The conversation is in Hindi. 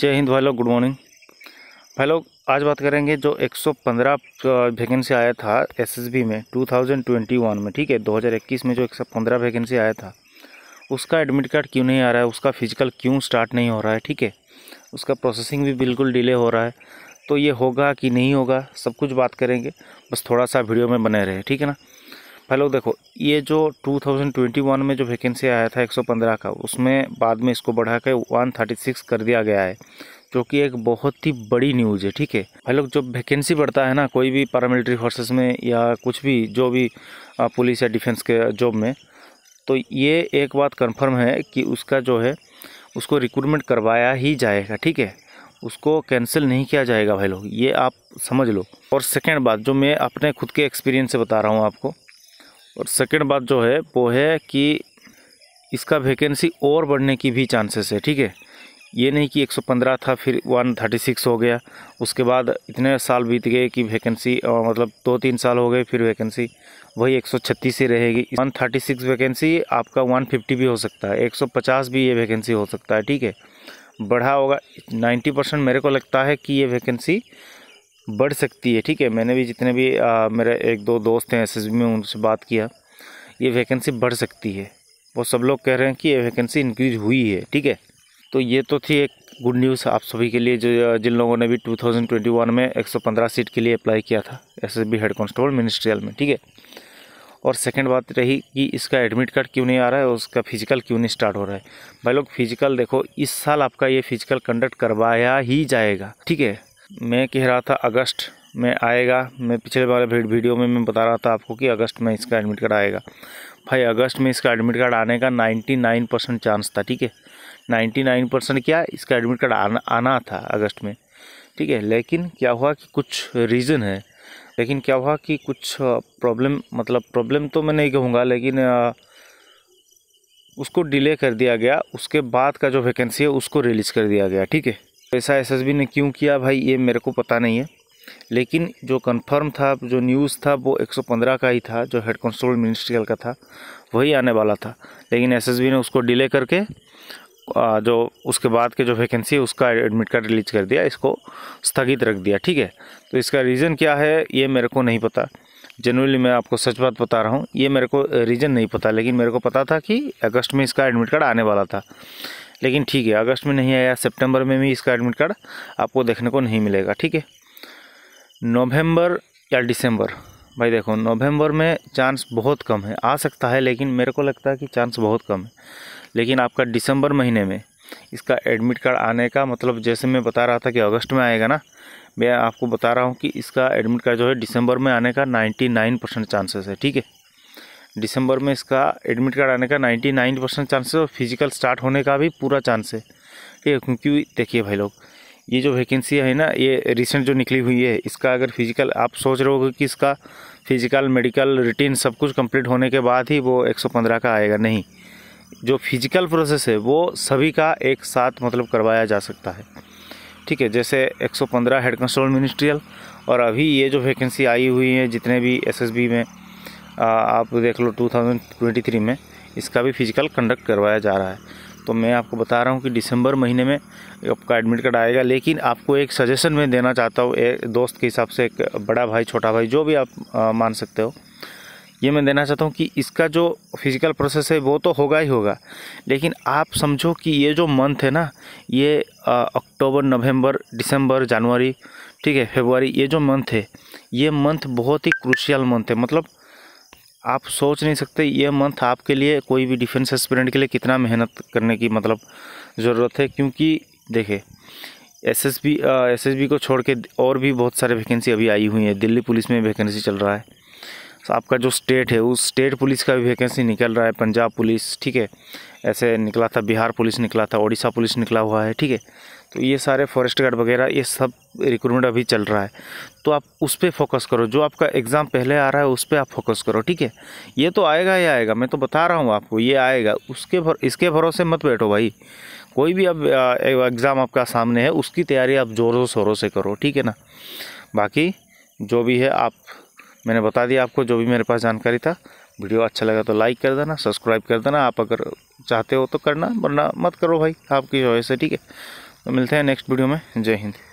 जय हिंद भाई लोग गुड मॉर्निंग भाई लोग आज बात करेंगे जो 115 वैकेंसी आया था एसएसबी में 2021 में ठीक है 2021 में जो 115 वैकेंसी आया था उसका एडमिट कार्ड क्यों नहीं आ रहा है उसका फिजिकल क्यों स्टार्ट नहीं हो रहा है ठीक है उसका प्रोसेसिंग भी बिल्कुल डिले हो रहा है तो ये होगा कि नहीं होगा सब कुछ बात करेंगे बस थोड़ा सा वीडियो में बने रहे ठीक है ना पहले देखो ये जो 2021 में जो वैकेंसी आया था 115 का उसमें बाद में इसको बढ़ा के 136 कर दिया गया है जो कि एक बहुत ही बड़ी न्यूज़ है ठीक है भाई लोग जब वैकेंसी बढ़ता है ना कोई भी पैरामिलिट्री फोर्सेस में या कुछ भी जो भी पुलिस या डिफेंस के जॉब में तो ये एक बात कंफर्म है कि उसका जो है उसको रिक्रूटमेंट करवाया ही जाएगा ठीक है उसको कैंसिल नहीं किया जाएगा भाई लोग ये आप समझ लो और सेकेंड बात जो मैं अपने खुद के एक्सपीरियंस से बता रहा हूँ आपको और सेकेंड बात जो है वो है कि इसका वैकेंसी और बढ़ने की भी चांसेस है ठीक है ये नहीं कि 115 था फिर 136 हो गया उसके बाद इतने साल बीत गए कि वैकेंसी मतलब दो तीन साल हो गए फिर वैकेंसी वही 136 ही रहेगी 136 वैकेंसी आपका 150 भी हो सकता है 150 भी ये वैकेंसी हो सकता है ठीक है बढ़ा होगा 90 परसेंट मेरे को लगता है कि ये वैकेंसी बढ़ सकती है ठीक है मैंने भी जितने भी आ, मेरे एक दो दोस्त हैं एस में उनसे बात किया ये वैकेंसी बढ़ सकती है वो सब लोग कह रहे हैं कि ये वैकेंसी इंक्रीज हुई है ठीक है तो ये तो थी एक गुड न्यूज़ आप सभी के लिए जो जिन लोगों ने भी 2021 में 115 सीट के लिए अप्लाई किया था एस हेड कॉन्स्टेबल मिनिस्ट्रियल में ठीक है और सेकंड बात रही कि इसका एडमिट कार्ड क्यों नहीं आ रहा है और उसका फिजिकल क्यों नहीं स्टार्ट हो रहा है भाई लोग फिजिकल देखो इस साल आपका ये फिजिकल कंडक्ट करवाया ही जाएगा ठीक है मैं कह रहा था अगस्त में आएगा मैं पिछले वाले वीडियो में मैं बता रहा था आपको कि अगस्त में इसका एडमिट कार्ड आएगा भाई अगस्त में इसका एडमिट कार्ड आने का 99 परसेंट चांस था ठीक है 99 परसेंट क्या इसका एडमिट कार्ड आना आना था अगस्त में ठीक है लेकिन क्या हुआ कि कुछ रीज़न है लेकिन क्या हुआ कि कुछ प्रॉब्लम मतलब प्रॉब्लम तो मैं नहीं कहूँगा लेकिन आ, उसको डिले कर दिया गया उसके बाद का जो वैकेंसी है उसको रिलीज़ कर दिया गया ठीक है ऐसा एसएसबी ने क्यों किया भाई ये मेरे को पता नहीं है लेकिन जो कंफर्म था जो न्यूज़ था वो 115 का ही था जो हेड कॉन्स्टेबल मिनिस्ट्रियल का था वही आने वाला था लेकिन एसएसबी ने उसको डिले करके जो उसके बाद के जो वैकेंसी है उसका एडमिट कार्ड रिलीज कर दिया इसको स्थगित रख दिया ठीक है तो इसका रीज़न क्या है ये मेरे को नहीं पता जनरली मैं आपको सच बात बता रहा हूँ ये मेरे को रीज़न नहीं पता लेकिन मेरे को पता था कि अगस्त में इसका एडमिट कार्ड आने वाला था लेकिन ठीक है अगस्त में नहीं आया सितंबर में भी इसका एडमिट कार्ड आपको देखने को नहीं मिलेगा ठीक है नवंबर या दिसंबर भाई देखो नवंबर में चांस बहुत कम है आ सकता है लेकिन मेरे को लगता है कि चांस बहुत कम है लेकिन आपका दिसंबर महीने में इसका एडमिट कार्ड आने का मतलब जैसे मैं बता रहा था कि अगस्त में आएगा ना मैं आपको बता रहा हूँ कि इसका एडमिट कार्ड जो है दिसंबर में आने का नाइन परसेंट चांसेस है ठीक है दिसंबर में इसका एडमिट कार्ड आने का 99 परसेंट चांसेस और फिजिकल स्टार्ट होने का भी पूरा चांस है ठीक है क्योंकि देखिए भाई लोग ये जो वैकेंसी है ना ये रिसेंट जो निकली हुई है इसका अगर फिजिकल आप सोच रहे हो कि इसका फिजिकल मेडिकल रूटीन सब कुछ कंप्लीट होने के बाद ही वो 115 का आएगा नहीं जो फिजिकल प्रोसेस है वो सभी का एक साथ मतलब करवाया जा सकता है ठीक है जैसे 115 हेड कांस्टेबल मिनिस्ट्रियल और अभी ये जो वैकेंसी आई हुई है जितने भी एसएसबी में आप देख लो 2023 में इसका भी फिजिकल कंडक्ट करवाया जा रहा है तो मैं आपको बता रहा हूँ कि दिसंबर महीने में आपका एडमिट कार्ड आएगा लेकिन आपको एक सजेशन मैं देना चाहता हूँ एक दोस्त के हिसाब से एक बड़ा भाई छोटा भाई जो भी आप आ, मान सकते हो ये मैं देना चाहता हूँ कि इसका जो फिज़िकल प्रोसेस है वो तो होगा ही होगा लेकिन आप समझो कि ये जो मंथ है ना ये अक्टूबर नवंबर दिसंबर जनवरी ठीक है फेबर ये जो मंथ है ये मंथ बहुत ही क्रूशियल मंथ है मतलब आप सोच नहीं सकते ये मंथ आपके लिए कोई भी डिफेंस एस्पिरेंट के लिए कितना मेहनत करने की मतलब ज़रूरत है क्योंकि देखे S S B S S B को छोड़ के और भी बहुत सारे वैकेंसी अभी आई हुई है दिल्ली पुलिस में वैकेंसी चल रहा है तो आपका जो स्टेट है उस स्टेट पुलिस का भी वैकेंसी निकल रहा है पंजाब पुलिस ठीक है ऐसे निकला था बिहार पुलिस निकला था उड़ीसा पुलिस निकला हुआ है ठीक है तो ये सारे फॉरेस्ट गार्ड वगैरह ये सब रिक्रूटमेंट अभी चल रहा है तो आप उस पर फोकस करो जो आपका एग्ज़ाम पहले आ रहा है उस पर आप फोकस करो ठीक है ये तो आएगा ही आएगा मैं तो बता रहा हूँ आपको ये आएगा उसके भर, इसके भरोसे मत बैठो भाई कोई भी अब एग्ज़ाम आपका सामने है उसकी तैयारी आप ज़ोरों शोरों से करो ठीक है ना बाकी जो भी है आप मैंने बता दिया आपको जो भी मेरे पास जानकारी था वीडियो अच्छा लगा तो लाइक कर देना सब्सक्राइब कर देना आप अगर चाहते हो तो करना वरना मत करो भाई आपकी वजह है ठीक है तो मिलते हैं नेक्स्ट वीडियो में जय हिंद